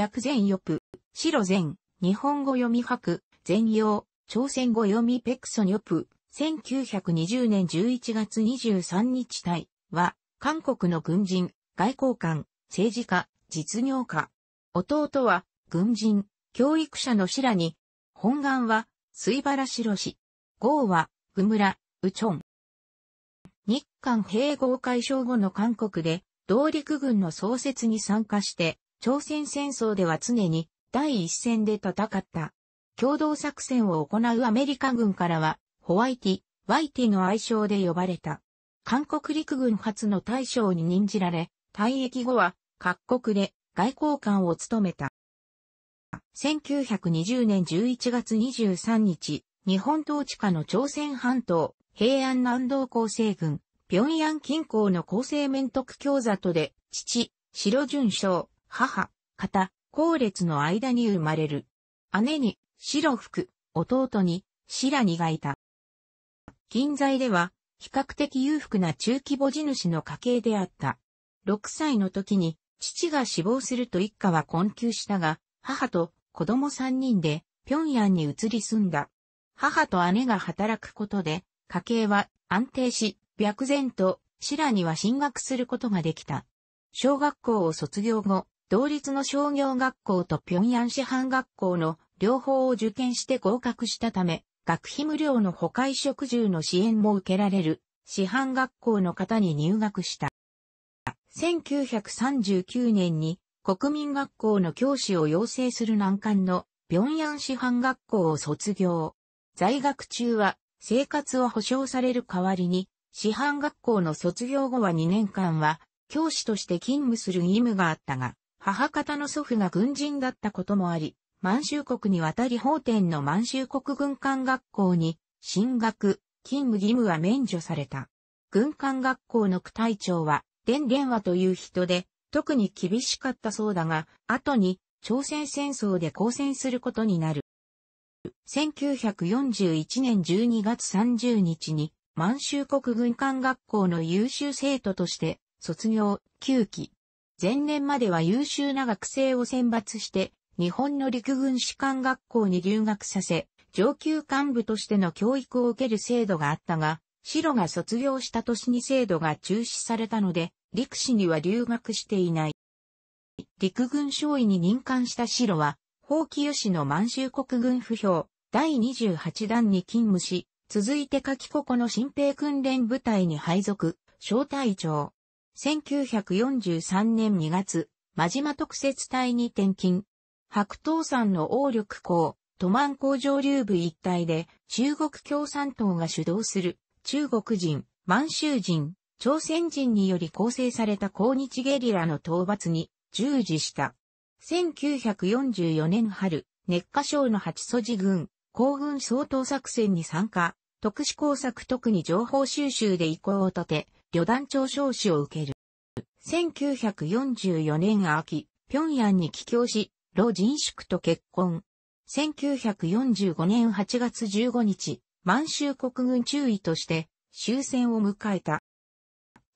白全翼、白全、日本語読み白、全用、朝鮮語読みペクソニョプ、1920年11月23日隊は、韓国の軍人、外交官、政治家、実業家。弟は、軍人、教育者の白に、本願は、水原白氏。号は、グ村、ウチョン。日韓併合解消後の韓国で、同陸軍の創設に参加して、朝鮮戦争では常に第一線で戦った。共同作戦を行うアメリカ軍からは、ホワイティ、ワイティの愛称で呼ばれた。韓国陸軍初の大将に任じられ、退役後は各国で外交官を務めた。1920年11月23日、日本統治下の朝鮮半島、平安南道厚生軍、平壌近郊の厚生面徳教里で、父、白順将、母、方、後列の間に生まれる。姉に、白服、弟に、白にがいた。近在では、比較的裕福な中規模地主の家系であった。6歳の時に、父が死亡すると一家は困窮したが、母と子供3人で、平壌に移り住んだ。母と姉が働くことで、家計は安定し、白然と、白には進学することができた。小学校を卒業後、同立の商業学校と平壌師範学校の両方を受験して合格したため、学費無料の保会食住の支援も受けられる、師範学校の方に入学した。1939年に国民学校の教師を養成する難関の平壌師範学校を卒業。在学中は生活を保障される代わりに、師範学校の卒業後は2年間は教師として勤務する義務があったが、母方の祖父が軍人だったこともあり、満州国に渡り法典の満州国軍艦学校に進学、勤務義務は免除された。軍艦学校の区隊長は、伝連話という人で、特に厳しかったそうだが、後に朝鮮戦争で抗戦することになる。1941年12月30日に満州国軍艦学校の優秀生徒として卒業、9期、前年までは優秀な学生を選抜して、日本の陸軍士官学校に留学させ、上級幹部としての教育を受ける制度があったが、白が卒業した年に制度が中止されたので、陸士には留学していない。陸軍少尉に任官した白は、法清氏の満州国軍不評第28弾に勤務し、続いて夏季ここの新兵訓練部隊に配属、小隊長、1943年2月、真島特設隊に転勤。白頭山の王力港、都満工場流部一帯で中国共産党が主導する中国人、満州人、朝鮮人により構成された抗日ゲリラの討伐に従事した。1944年春、熱火省の八素寺軍、皇軍総統作戦に参加、特殊工作特に情報収集で意向を立て、旅団長賞士を受ける。1944年秋、平壌に帰郷し、老人宿と結婚。1945年8月15日、満州国軍中尉として終戦を迎えた。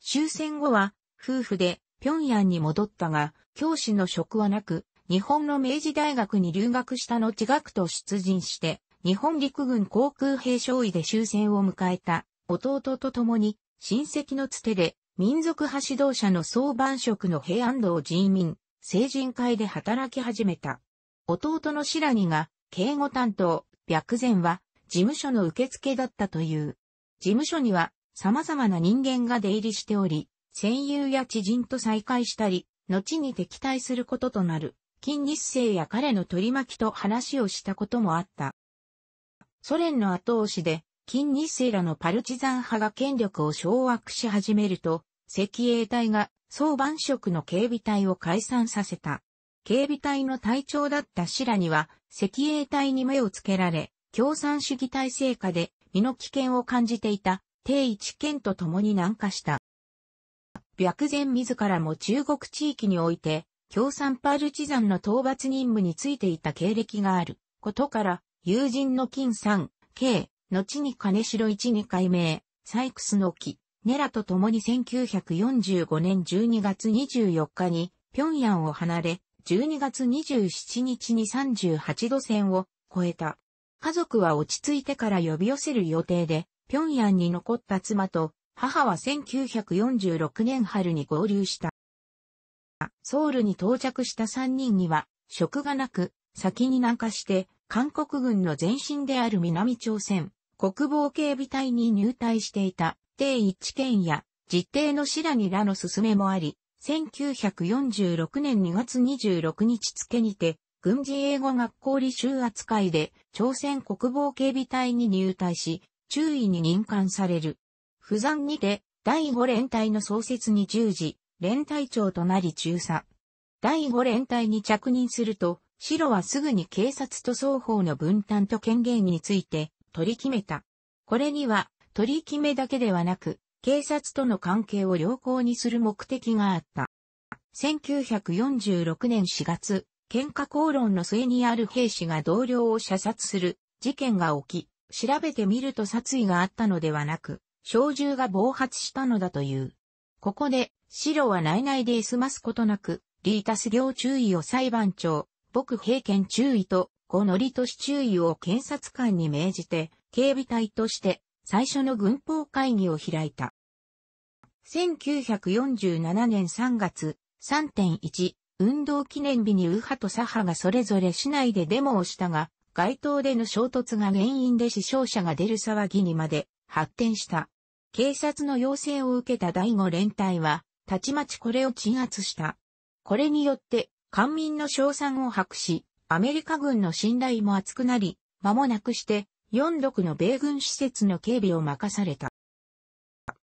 終戦後は夫婦で平壌に戻ったが、教師の職はなく、日本の明治大学に留学した後学徒出陣して、日本陸軍航空兵将尉で終戦を迎えた弟と共に親戚のつてで、民族派指導者の総番職の平安道人民、成人会で働き始めた。弟の白木が、敬語担当、白前は、事務所の受付だったという。事務所には、様々な人間が出入りしており、戦友や知人と再会したり、後に敵対することとなる、金日成や彼の取り巻きと話をしたこともあった。ソ連の後押しで、近日世らのパルチザン派が権力を掌握し始めると、赤衛隊が総番職の警備隊を解散させた。警備隊の隊長だったシラには、赤衛隊に目をつけられ、共産主義体制下で身の危険を感じていた、定一県と共に南下した。白前自らも中国地域において、共産パルチザンの討伐任務についていた経歴があることから、友人の金さん、K、後に金城一に改名、サイクスの木、ネラと共に1945年12月24日に、平壌を離れ、12月27日に38度線を超えた。家族は落ち着いてから呼び寄せる予定で、平壌に残った妻と、母は1946年春に合流した。ソウルに到着した3人には、職がなく、先に南下して、韓国軍の前身である南朝鮮、国防警備隊に入隊していた、定一県や、実定の白にらの勧めもあり、1946年2月26日付にて、軍事英語学校履修扱いで、朝鮮国防警備隊に入隊し、注意に任官される。不山にて、第五連隊の創設に従事、連隊長となり中佐。第五連隊に着任すると、白はすぐに警察と双方の分担と権限について、取り決めた。これには、取り決めだけではなく、警察との関係を良好にする目的があった。1946年4月、喧嘩口論の末にある兵士が同僚を射殺する事件が起き、調べてみると殺意があったのではなく、小銃が暴発したのだという。ここで、白は内々で済ますことなく、リータス行注意を裁判長、僕兵権注意と後則俊注意を検察官に命じて、警備隊として最初の軍法会議を開いた。1947年3月3.1運動記念日に右派と左派がそれぞれ市内でデモをしたが、街頭での衝突が原因で死傷者が出る騒ぎにまで発展した。警察の要請を受けた第五連隊は、たちまちこれを鎮圧した。これによって、官民の賞賛を博し、アメリカ軍の信頼も厚くなり、間もなくして46の米軍施設の警備を任された。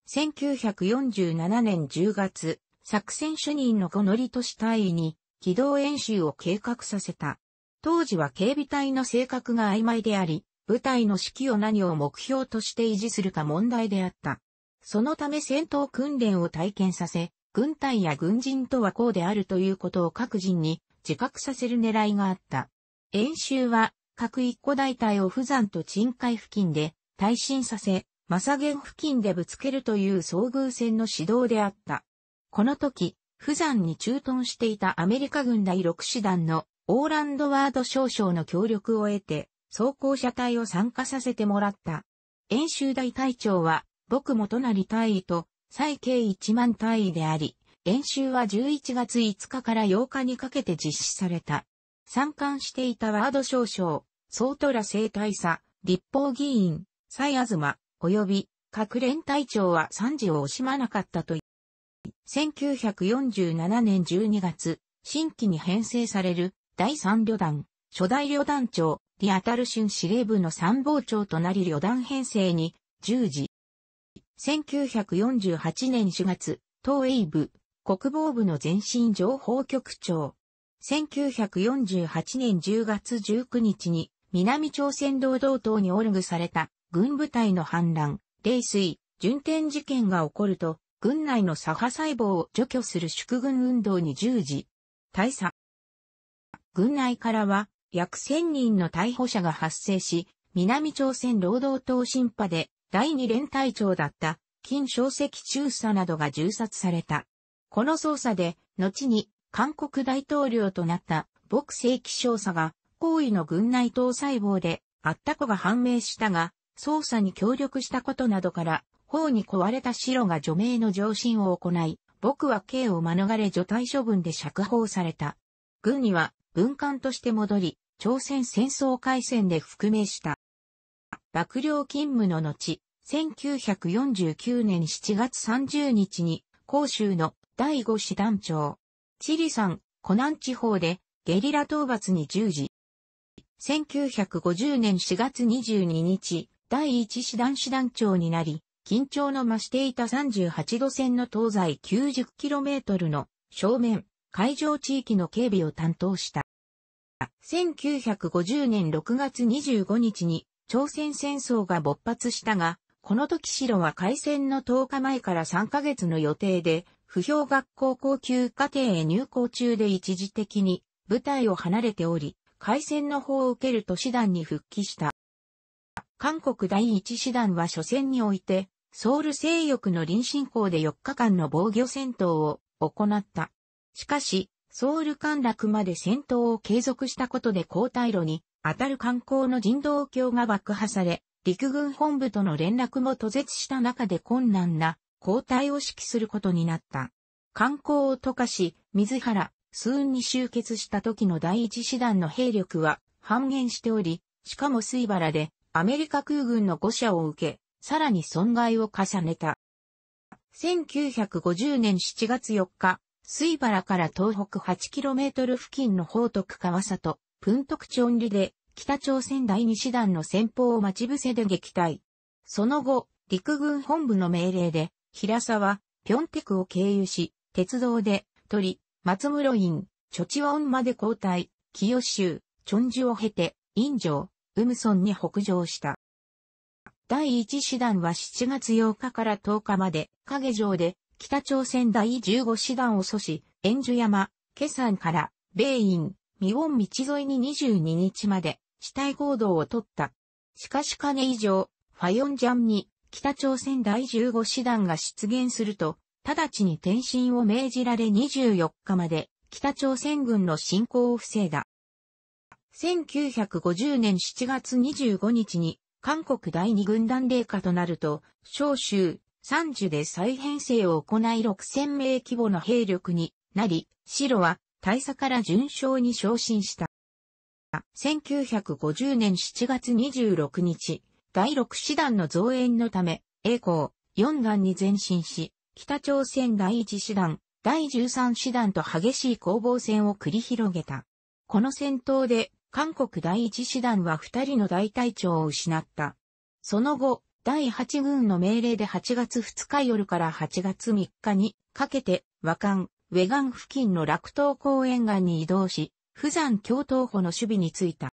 1947年10月、作戦主任の小野利市隊員に機動演習を計画させた。当時は警備隊の性格が曖昧であり、部隊の指揮を何を目標として維持するか問題であった。そのため戦闘訓練を体験させ、軍隊や軍人とはこうであるということを各人に自覚させる狙いがあった。演習は、各一個大隊を不山と鎮海付近で、耐震させ、マサゲン付近でぶつけるという遭遇戦の指導であった。この時、不山に駐屯していたアメリカ軍第6師団のオーランドワード少将の協力を得て、装甲車隊を参加させてもらった。演習大隊長は、僕も隣隊位と、最計1万隊位であり、演習は11月5日から8日にかけて実施された。参観していたワード少将、総トラ生態佐、立法議員、蔡あずま、及び、各連隊長は惨事を惜しまなかったと1947年12月、新規に編成される第3旅団、初代旅団長、リアタルシュン司令部の参謀長となり旅団編成に従事。1948年4月、東英部、国防部の前身情報局長。1948年10月19日に南朝鮮労働党にオルグされた軍部隊の反乱、冷水、順天事件が起こると、軍内の左派細胞を除去する祝軍運動に従事、大佐。軍内からは約1000人の逮捕者が発生し、南朝鮮労働党新派で第二連隊長だった金正石中佐などが銃殺された。この捜査で、後に韓国大統領となった朴正規少佐が、行為の軍内党細胞であった子が判明したが、捜査に協力したことなどから、法に壊れた白が除名の上申を行い、僕は刑を免れ除隊処分で釈放された。軍には軍艦として戻り、朝鮮戦争開戦で復命した。幕僚勤務の後、1949年7月30日に、広州の第5師団長。チリ山、湖南地方でゲリラ討伐に従事。1950年4月22日、第1師団師団長になり、緊張の増していた38度線の東西 90km の正面、海上地域の警備を担当した。1950年6月25日に朝鮮戦争が勃発したが、この時白は開戦の10日前から3ヶ月の予定で、不評学校高級課程へ入校中で一時的に舞台を離れており、開戦の方を受けると師団に復帰した。韓国第一師団は初戦において、ソウル勢力の臨進港で4日間の防御戦闘を行った。しかし、ソウル陥落まで戦闘を継続したことで交代路に当たる観光の人道橋が爆破され、陸軍本部との連絡も途絶した中で困難な交代を指揮することになった。観光を溶かし、水原、数雲に集結した時の第一師団の兵力は半減しており、しかも水原でアメリカ空軍の5社を受け、さらに損害を重ねた。1950年7月4日、水原から東北 8km 付近の宝徳川里、プントクチョンリで、北朝鮮第2師団の先方を待ち伏せで撃退。その後、陸軍本部の命令で、平沢、ピョンテクを経由し、鉄道で、鳥、松室院、チョチオンまで交代、清州、チョンジュを経て、院城、ウムソンに北上した。第一師団は7月8日から10日まで、影城で、北朝鮮第15師団を阻止、円樹山、ケサンから、米院、ミウォン道沿いに22日まで、死体行動を取った。しかし金以上、ファヨンジャンに北朝鮮第15師団が出現すると、直ちに転身を命じられ24日まで北朝鮮軍の侵攻を防いだ。1950年7月25日に韓国第2軍団霊下となると、小州、三樹で再編成を行い6000名規模の兵力になり、白は大佐から順将に昇進した。1950年7月26日、第6師団の増援のため、栄光、4弾に前進し、北朝鮮第1師団、第13師団と激しい攻防戦を繰り広げた。この戦闘で、韓国第1師団は2人の大隊長を失った。その後、第8軍の命令で8月2日夜から8月3日にかけて、和漢、ウェガン付近の落東公園岸に移動し、富山共闘歩の守備についた。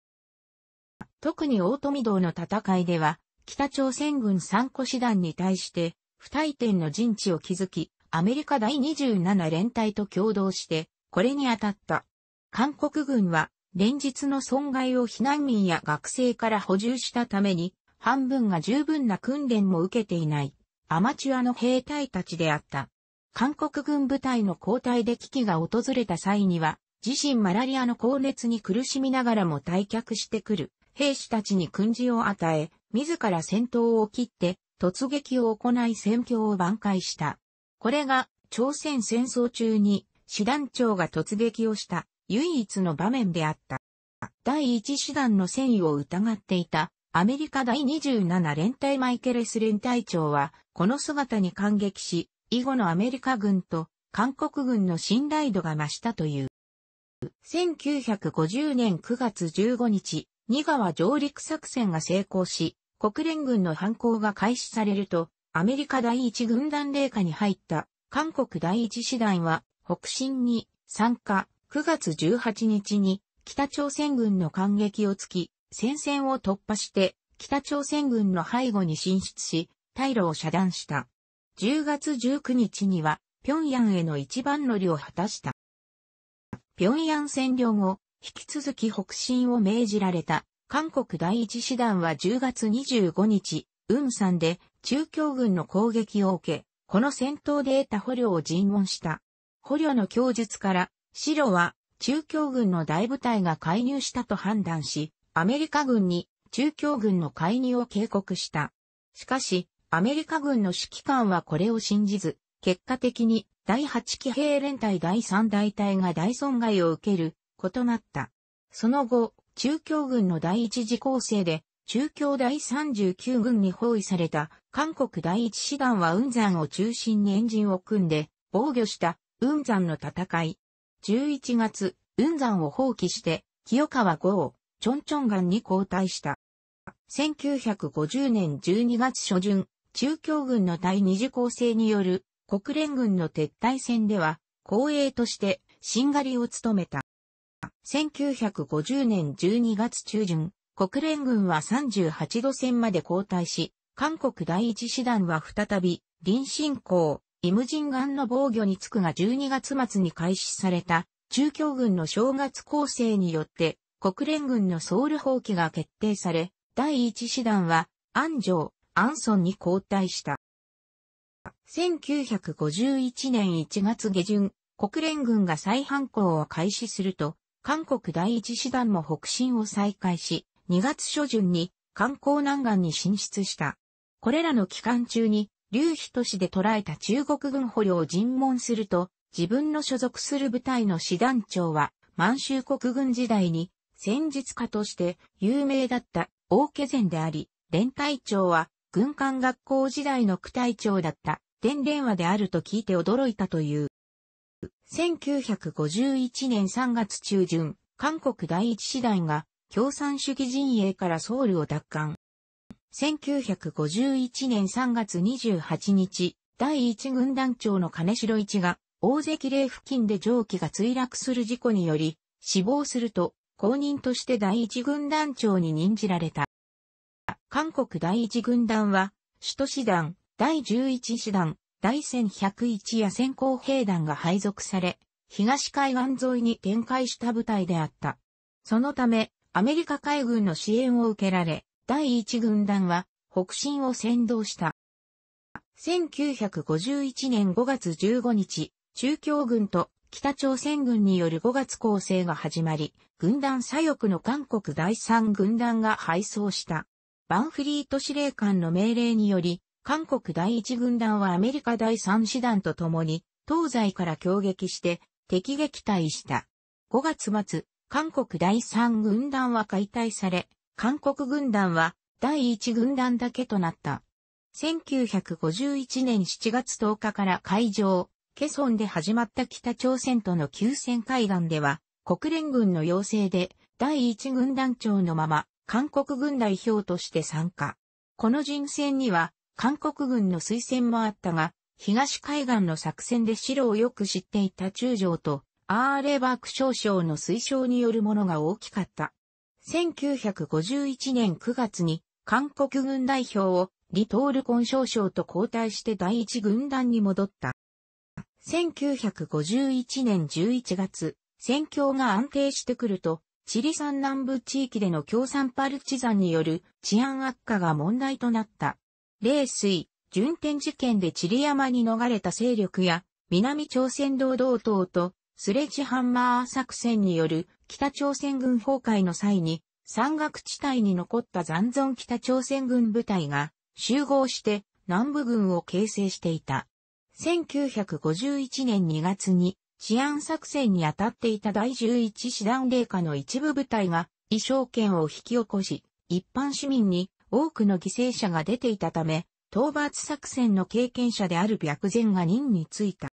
特に大富道の戦いでは、北朝鮮軍三個師団に対して、不退転の陣地を築き、アメリカ第27連隊と共同して、これに当たった。韓国軍は、連日の損害を避難民や学生から補充したために、半分が十分な訓練も受けていない、アマチュアの兵隊たちであった。韓国軍部隊の交代で危機が訪れた際には、自身マラリアの高熱に苦しみながらも退却してくる。兵士たちに訓示を与え、自ら戦闘を切って突撃を行い戦況を挽回した。これが朝鮮戦争中に師団長が突撃をした唯一の場面であった。第一師団の戦意を疑っていたアメリカ第27連隊マイケレス連隊長はこの姿に感激し、以後のアメリカ軍と韓国軍の信頼度が増したという。1950年9月15日、二川上陸作戦が成功し、国連軍の反抗が開始されると、アメリカ第一軍団霊下に入った韓国第一師団は北進に参加9月18日に北朝鮮軍の間撃をつき、戦線を突破して北朝鮮軍の背後に進出し、退路を遮断した。10月19日には平壌への一番乗りを果たした。平壌占領後、引き続き北進を命じられた。韓国第一師団は10月25日、雲山で中共軍の攻撃を受け、この戦闘で得た捕虜を尋問した。捕虜の供述から、白は中共軍の大部隊が介入したと判断し、アメリカ軍に中共軍の介入を警告した。しかし、アメリカ軍の指揮官はこれを信じず、結果的に第8騎兵連隊第3大隊が大損害を受ける異なった。その後、中共軍の第一次攻勢で、中共第39軍に包囲された韓国第一師団は雲山を中心にエンジンを組んで防御した雲山の戦い。11月、雲山を放棄して清川号をチョンチョンガンに交代した。1950年12月初旬、中共軍の第二次攻勢による国連軍の撤退戦では、後衛として、しんがりを務めた。1950年12月中旬、国連軍は38度線まで後退し、韓国第一師団は再び、臨進港、イムジンガンの防御につくが12月末に開始された、中共軍の正月構成によって、国連軍のソウル放棄が決定され、第一師団は、安城、安村に交代した。1951年1月下旬、国連軍が再反行を開始すると、韓国第一師団も北進を再開し、2月初旬に観光南岸に進出した。これらの期間中に、劉飛都市で捕らえた中国軍捕虜を尋問すると、自分の所属する部隊の師団長は、満州国軍時代に戦術家として有名だった王家前であり、連隊長は軍艦学校時代の区隊長だった伝連話であると聞いて驚いたという。1951年3月中旬、韓国第一師団が共産主義陣営からソウルを奪還。1951年3月28日、第一軍団長の金城一が、大関霊付近で蒸気が墜落する事故により、死亡すると、公認として第一軍団長に任じられた。韓国第一軍団は、首都師団、第十一師団、第1101野先行兵団が配属され、東海岸沿いに展開した部隊であった。そのため、アメリカ海軍の支援を受けられ、第1軍団は北進を先導した。1951年5月15日、中共軍と北朝鮮軍による5月構成が始まり、軍団左翼の韓国第3軍団が敗走した。バンフリート司令官の命令により、韓国第一軍団はアメリカ第三師団と共に、東西から攻撃して、敵撃退した。5月末、韓国第三軍団は解体され、韓国軍団は第一軍団だけとなった。1951年7月10日から海上、ケソンで始まった北朝鮮との休戦会談では、国連軍の要請で第一軍団長のまま、韓国軍代表として参加。この人選には、韓国軍の推薦もあったが、東海岸の作戦で白をよく知っていた中将と、アーレバーク少将の推奨によるものが大きかった。1951年9月に、韓国軍代表を、リトールコン少将と交代して第一軍団に戻った。1951年11月、戦況が安定してくると、チリ山南部地域での共産パルチザンによる治安悪化が問題となった。冷水、順天事件でチリ山に逃れた勢力や、南朝鮮労働党と、スレッジハンマー作戦による北朝鮮軍崩壊の際に、山岳地帯に残った残存北朝鮮軍部隊が集合して南部軍を形成していた。1951年2月に治安作戦に当たっていた第11師団霊下の一部部隊が、衣装権を引き起こし、一般市民に多くの犠牲者が出ていたため、討伐作戦の経験者である白善が任についた。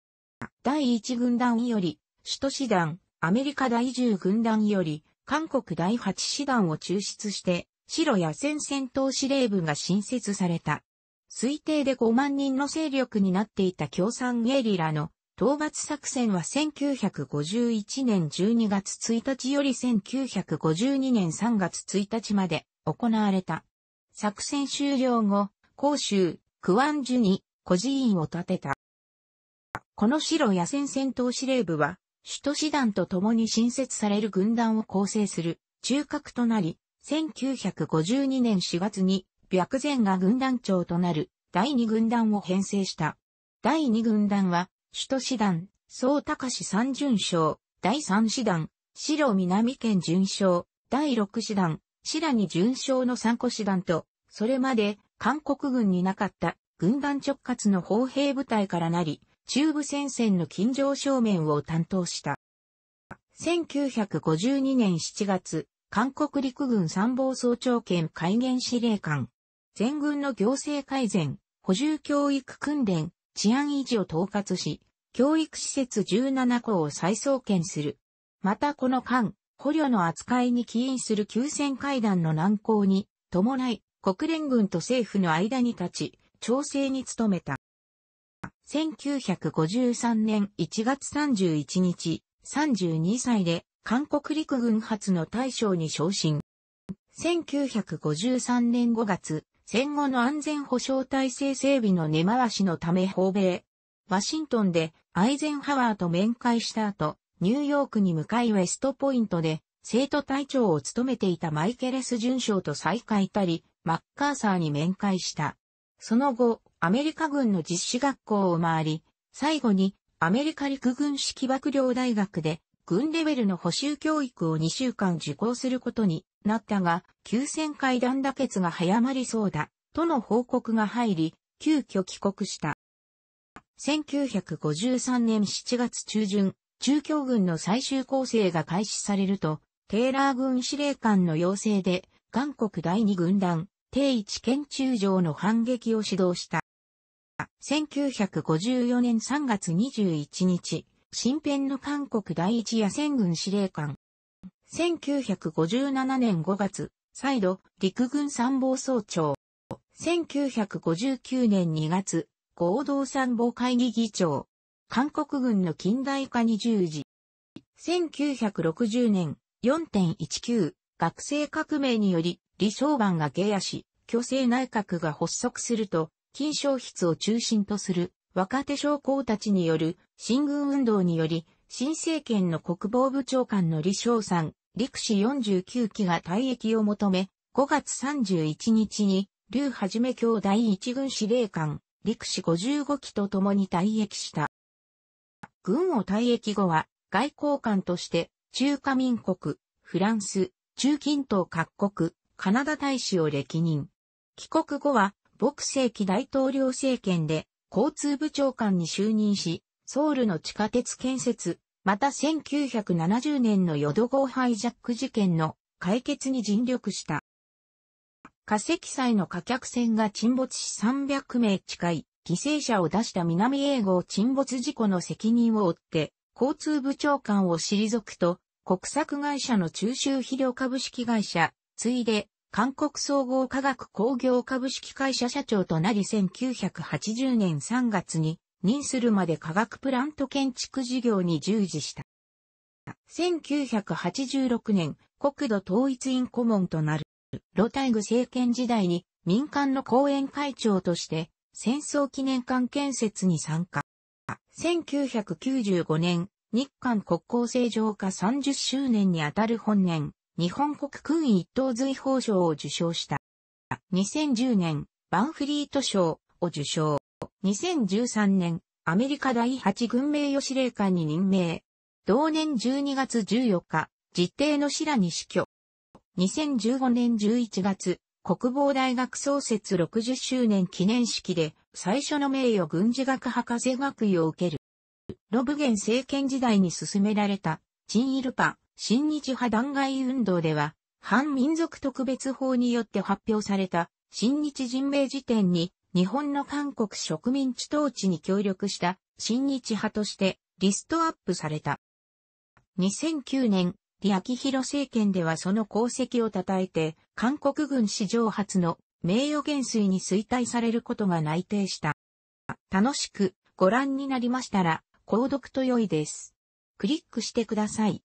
第1軍団より、首都師団、アメリカ第10軍団より、韓国第8師団を抽出して、白野戦戦闘司令部が新設された。推定で5万人の勢力になっていた共産ゲリラの討伐作戦は1951年12月1日より1952年3月1日まで行われた。作戦終了後、広州、クワンジュに孤児院を建てた。この白野戦戦闘司令部は、首都師団と共に新設される軍団を構成する中核となり、1952年4月に白前が軍団長となる第二軍団を編成した。第二軍団は、首都師団、総高市三巡将、第三師団、白南県巡将、第六師団、シラに巡将の参考師団と、それまで韓国軍になかった軍団直轄の砲兵部隊からなり、中部戦線の近上正面を担当した。1952年7月、韓国陸軍参謀総長兼改元司令官、全軍の行政改善、補充教育訓練、治安維持を統括し、教育施設17校を再創建する。またこの間、捕虜の扱いに起因する休戦会談の難航に伴い、国連軍と政府の間に立ち、調整に努めた。1953年1月31日、32歳で韓国陸軍初の大将に昇進。1953年5月、戦後の安全保障体制整備の根回しのため訪米。ワシントンでアイゼンハワーと面会した後、ニューヨークに向かいウェストポイントで、生徒隊長を務めていたマイケレス准将と再会たり、マッカーサーに面会した。その後、アメリカ軍の実施学校を回り、最後にアメリカ陸軍式幕僚大学で軍レベルの補修教育を2週間受講することになったが、急戦会談打決が早まりそうだ、との報告が入り、急遽帰国した。1953年7月中旬、中共軍の最終構成が開始されると、テーラー軍司令官の要請で、韓国第二軍団、定一研中将の反撃を指導した。1954年3月21日、新編の韓国第一野戦軍司令官。1957年5月、再度、陸軍参謀総長。1959年2月、合同参謀会議議長。韓国軍の近代化に従事。1960年4.19学生革命により李承晩が下野し、虚勢内閣が発足すると、金賞筆を中心とする若手将校たちによる新軍運動により、新政権の国防部長官の李承さん、陸士49期が退役を求め、5月31日に、劉はじめ兄第一軍司令官、陸士55期と共に退役した。軍を退役後は外交官として中華民国、フランス、中近東各国、カナダ大使を歴任。帰国後は、牧世紀大統領政権で交通部長官に就任し、ソウルの地下鉄建設、また1970年のヨド号ハイジャック事件の解決に尽力した。化石祭の火客船が沈没し300名近い犠牲者を出した南英語沈没事故の責任を負って、交通部長官を退くと、国策会社の中州肥料株式会社、ついで、韓国総合科学工業株式会社社長となり1980年3月に、任するまで科学プラント建築事業に従事した。1986年、国土統一院顧問となる、ロタイグ政権時代に民間の講演会長として戦争記念館建設に参加。1995年、日韓国交正常化30周年にあたる本年、日本国空一等随報賞を受賞した。2010年、バンフリート賞を受賞。2013年、アメリカ第8軍名誉司令官に任命。同年12月14日、実定の白に死去。2015年11月、国防大学創設60周年記念式で最初の名誉軍事学博士学位を受ける。ロブゲン政権時代に進められた、チンイルパ、新日派弾劾運動では、反民族特別法によって発表された、新日人名辞典に、日本の韓国植民地統治に協力した、新日派として、リストアップされた。2009年、李明広政権ではその功績を称えて、韓国軍史上初の名誉元帥に衰退されることが内定した。楽しくご覧になりましたら、購読と良いです。クリックしてください。